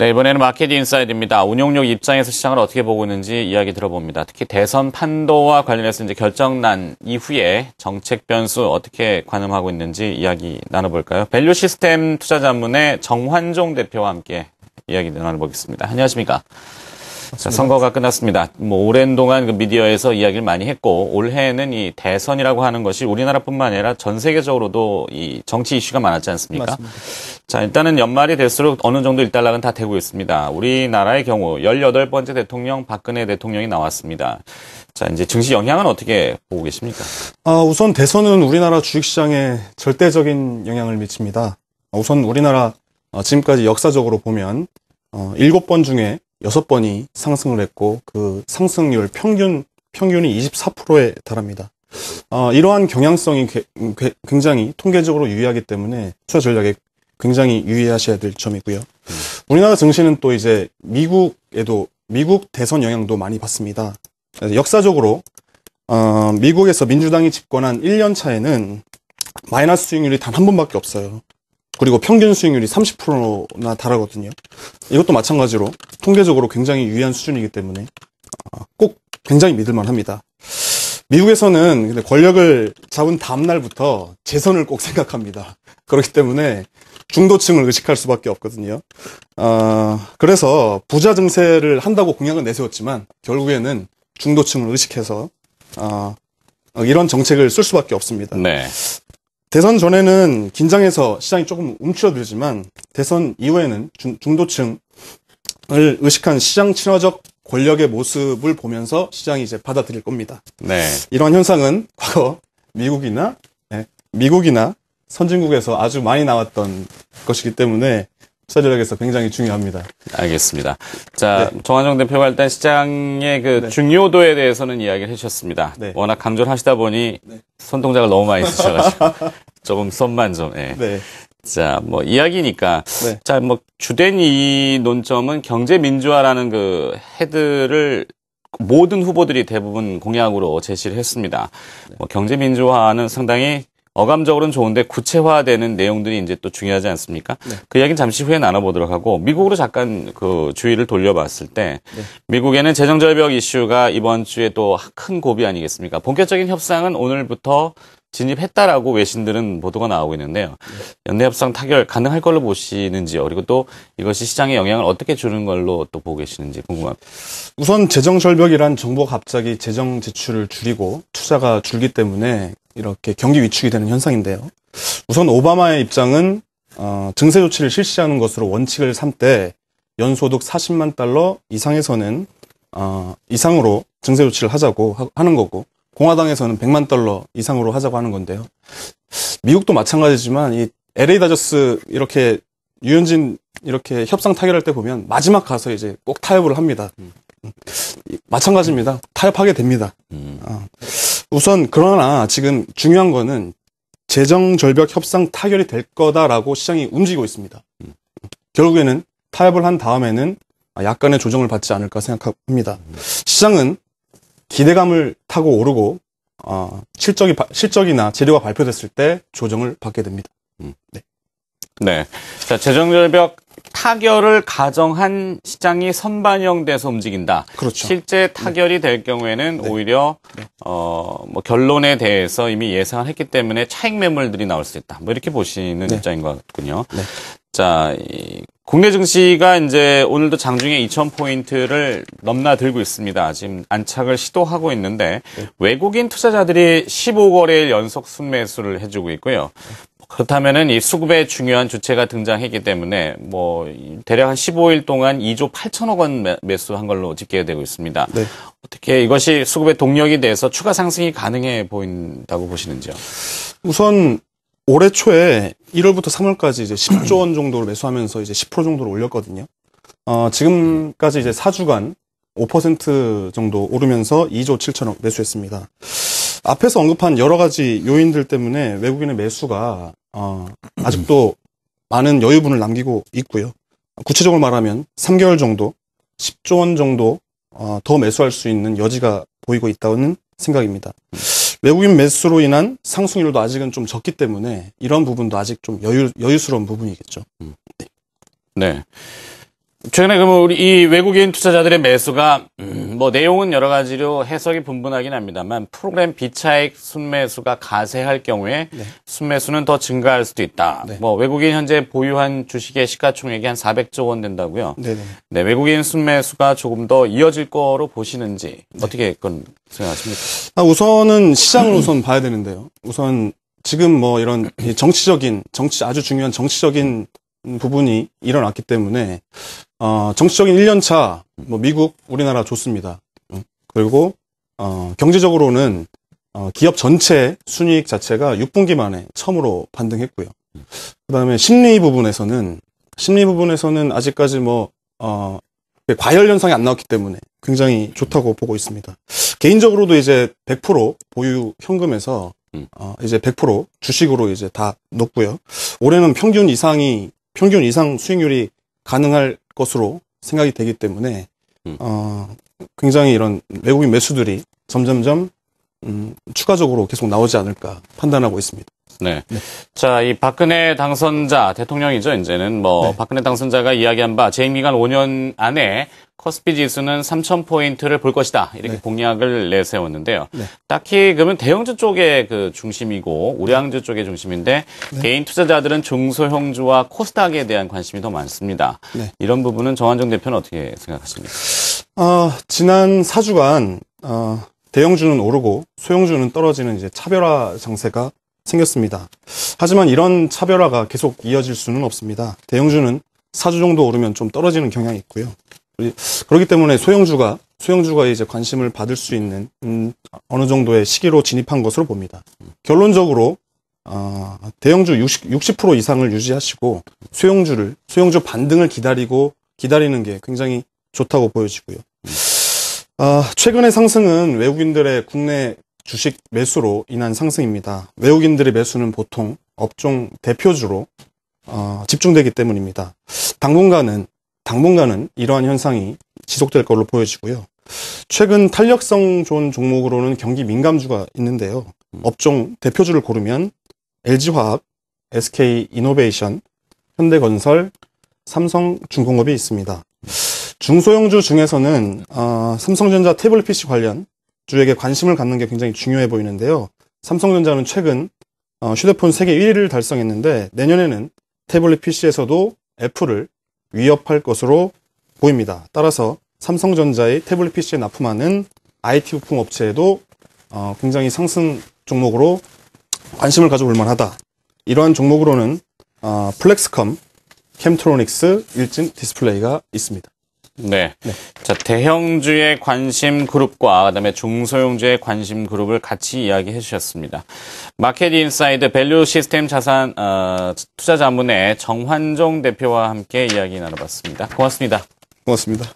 네, 이번에는 마켓 인사이드입니다. 운용력 입장에서 시장을 어떻게 보고 있는지 이야기 들어봅니다. 특히 대선 판도와 관련해서 이제 결정난 이후에 정책 변수 어떻게 관음하고 있는지 이야기 나눠볼까요? 밸류 시스템 투자 자문의 정환종 대표와 함께 이야기 나눠보겠습니다. 안녕하십니까? 자, 선거가 끝났습니다. 뭐 오랜 동안 그 미디어에서 이야기를 많이 했고 올해는이 대선이라고 하는 것이 우리나라뿐만 아니라 전 세계적으로도 이 정치 이슈가 많았지 않습니까? 맞습니다. 자, 일단은 연말이 될수록 어느 정도 일단락은 다 되고 있습니다. 우리나라의 경우 18번째 대통령 박근혜 대통령이 나왔습니다. 자, 이제 증시 영향은 어떻게 보고 계십니까? 아, 우선 대선은 우리나라 주식시장에 절대적인 영향을 미칩니다. 우선 우리나라 어, 지금까지 역사적으로 보면 7번 어, 중에 여섯 번이 상승을 했고 그 상승률 평균 평균이 24%에 달합니다. 어, 이러한 경향성이 게, 게, 굉장히 통계적으로 유의하기 때문에 투자 전략에 굉장히 유의하셔야 될 점이고요. 음. 우리나라 증시는 또 이제 미국에도 미국 대선 영향도 많이 받습니다. 역사적으로 어, 미국에서 민주당이 집권한 1년 차에는 마이너스 수익률이 단 한 번밖에 없어요. 그리고 평균 수익률이 30%나 달하거든요. 이것도 마찬가지로 통계적으로 굉장히 유의한 수준이기 때문에 아, 꼭 굉장히 믿을만 합니다. 미국에서는 권력을 잡은 다음날부터 재선을 꼭 생각합니다. 그렇기 때문에 중도층을 의식할 수밖에 없거든요. 어, 그래서 부자 증세를 한다고 공약을 내세웠지만 결국에는 중도층을 의식해서 어, 이런 정책을 쓸 수밖에 없습니다. 네. 대선 전에는 긴장해서 시장이 조금 움츠러들지만 대선 이후에는 중도층을 의식한 시장 친화적 권력의 모습을 보면서 시장이 이제 받아들일 겁니다. 네. 이런 현상은 과거 미국이나 네, 미국이나 선진국에서 아주 많이 나왔던 것이기 때문에 처리하겠서 굉장히 중요합니다. 알겠습니다. 자, 네. 정한정 대표가 일단 시장의 그 네. 중요도에 대해서는 이야기를 해주셨습니다. 네. 워낙 강조를 하시다 보니 손 네. 동작을 너무 많이 쓰셔가지고 조금 손만 좀. 예. 네. 자, 뭐 이야기니까. 네. 자, 뭐 주된 이 논점은 경제 민주화라는 그 헤드를 모든 후보들이 대부분 공약으로 제시를 했습니다. 네. 뭐 경제 민주화는 상당히 어감적으로는 좋은데 구체화되는 내용들이 이제 또 중요하지 않습니까? 네. 그 이야기는 잠시 후에 나눠보도록 하고 미국으로 잠깐 그 주의를 돌려봤을 때 네. 미국에는 재정절벽 이슈가 이번 주에 또 큰 고비 아니겠습니까? 본격적인 협상은 오늘부터 진입했다라고 외신들은 보도가 나오고 있는데요. 네. 연내 협상 타결 가능할 걸로 보시는지요. 그리고 또 이것이 시장에 영향을 어떻게 주는 걸로 또 보고 계시는지 궁금합니다. 우선 재정 절벽이란 정부가 갑자기 재정 지출을 줄이고 투자가 줄기 때문에 이렇게 경기 위축이 되는 현상인데요. 우선 오바마의 입장은 어, 증세 조치를 실시하는 것으로 원칙을 삼때 연소득 40만 달러 이상에서는 어, 이상으로 증세 조치를 하자고 하, 는 거고 공화당에서는 100만 달러 이상으로 하자고 하는 건데요. 미국도 마찬가지지만 이 LA 다저스 이렇게 유현진 이렇게 협상 타결할 때 보면 마지막 가서 이제 꼭 타협을 합니다. 음. 마찬가지입니다. 타협하게 됩니다. 음. 어. 우선 그러나 지금 중요한 거는 재정 절벽 협상 타결이 될 거다라고 시장이 움직이고 있습니다. 음. 결국에는 타협을 한 다음에는 약간의 조정을 받지 않을까 생각합니다. 음. 시장은 기대감을 타고 오르고 어, 실적이 실적이나 재료가 발표됐을 때 조정을 받게 됩니다. 음. 네. 네. 자, 재정 절벽 타결을 가정한 시장이 선반영돼서 움직인다. 그렇죠. 실제 타결이 네. 될 경우에는 네. 오히려 네. 어뭐 결론에 대해서 이미 예상을 했기 때문에 차익 매물들이 나올 수 있다. 뭐 이렇게 보시는 네. 입장인 것 같군요. 네. 자, 이 국내 증시가 이제 오늘도 장중에 2천 포인트를 넘나들고 있습니다. 지금 안착을 시도하고 있는데 네. 외국인 투자자들이 15거래일 연속 순매수를 해주고 있고요. 그렇다면은 이 수급의 중요한 주체가 등장했기 때문에 뭐 대략 한 15일 동안 2조 8천억 원 매수한 걸로 집계되고 있습니다. 네. 어떻게 이것이 수급의 동력이 돼서 추가 상승이 가능해 보인다고 보시는지요? 우선 올해 초에 1월부터 3월까지 이제 10조 원 정도를 매수하면서 이제 10% 정도를 올렸거든요. 어, 지금까지 이제 4주간 5% 정도 오르면서 2조 7천억 매수했습니다. 앞에서 언급한 여러 가지 요인들 때문에 외국인의 매수가 어, 아직도 많은 여유분을 남기고 있고요. 구체적으로 말하면 3개월 정도 10조 원 정도 어, 더 매수할 수 있는 여지가 보이고 있다는 생각입니다. 외국인 매수로 인한 상승률도 아직은 좀 적기 때문에 이런 부분도 아직 좀 여유, 여유스러운 부분이겠죠. 네. 네. 최근에 그러면 우리 이 외국인 투자자들의 매수가 음, 뭐 내용은 여러 가지로 해석이 분분하긴 합니다만 프로그램 비차액 순매수가 가세할 경우에 네. 순매수는 더 증가할 수도 있다. 네. 뭐 외국인 현재 보유한 주식의 시가총액이 한 400조 원 된다고요. 네네. 네. 네, 외국인 순매수가 조금 더 이어질 거로 보시는지 어떻게 네. 그건 생각하십니까? 아, 우선은 시장을 우선 봐야 되는데요. 우선 지금 뭐 이런 정치적인 정치 아주 중요한 정치적인 부분이 일어났기 때문에 어, 정치적인 1년차 뭐 미국, 우리나라 좋습니다. 그리고 어, 경제적으로는 어, 기업 전체 순이익 자체가 6분기 만에 처음으로 반등했고요. 그다음에 심리 부분에서는 심리 부분에서는 아직까지 뭐 어, 과열 현상이 안 나왔기 때문에 굉장히 좋다고 보고 있습니다. 개인적으로도 이제 100% 보유 현금에서 음. 어, 이제 100% 주식으로 이제 다 넣고요. 올해는 평균 이상이 평균 이상 수익률이 가능할 것으로 생각이 되기 때문에 음. 어, 굉장히 이런 외국인 매수들이 점점점 음, 추가적으로 계속 나오지 않을까 판단하고 있습니다. 네. 네. 자, 이 박근혜 당선자 대통령이죠. 이제는 뭐 네. 박근혜 당선자가 이야기한 바 재임 기간 5년 안에 커스피 지수는 3천 포인트를 볼 것이다 이렇게 네. 공약을 내세웠는데요. 네. 딱히 그러면 대형주 쪽의 그 중심이고 우량주 쪽의 중심인데 네. 개인 투자자들은 중소형주와 코스닥에 대한 관심이 더 많습니다. 네. 이런 부분은 정한정 대표는 어떻게 생각하십니까? 어, 지난 4주간 어, 대형주는 오르고 소형주는 떨어지는 이제 차별화 정세가 생겼습니다. 하지만 이런 차별화가 계속 이어질 수는 없습니다. 대형주는 4주 정도 오르면 좀 떨어지는 경향이 있고요. 그렇기 때문에 소형주가 소형주가 이제 관심을 받을 수 있는 음, 어느 정도의 시기로 진입한 것으로 봅니다. 결론적으로 어, 대형주 60, 60% 이상을 유지하시고 소형주를 소형주 반등을 기다리고 기다리는 게 굉장히 좋다고 보여지고요. 아, 최근의 상승은 외국인들의 국내 주식 매수로 인한 상승입니다. 외국인들의 매수는 보통 업종 대표주로 어, 집중되기 때문입니다. 당분간은 당분간은 이러한 현상이 지속될 걸로 보여지고요. 최근 탄력성 좋은 종목으로는 경기 민감주가 있는데요. 음. 업종 대표주를 고르면 LG화학, SK이노베이션, 현대건설, 삼성중공업이 있습니다. 중소형주 중에서는 어, 삼성전자 태블릿 PC 관련 주에게 관심을 갖는 게 굉장히 중요해 보이는데요. 삼성전자는 최근 어, 휴대폰 세계 1위를 달성했는데 내년에는 태블릿 PC에서도 애플을 위협할 것으로 보입니다. 따라서 삼성전자의 태블릿 PC에 납품하는 IT 부품 업체에도 어, 굉장히 상승 종목으로 관심을 가져볼 만하다. 이러한 종목으로는 어, 플렉스컴, 캠트로닉스, 일진 디스플레이가 있습니다. 네. 네. 자, 대형주의 관심 그룹과 그다음에 중소형주의 관심 그룹을 같이 이야기해 주셨습니다. 마켓 인사이드 밸류 시스템 자산 어, 투자 자문의 정환종 대표와 함께 이야기 나눠봤습니다. 고맙습니다. 고맙습니다.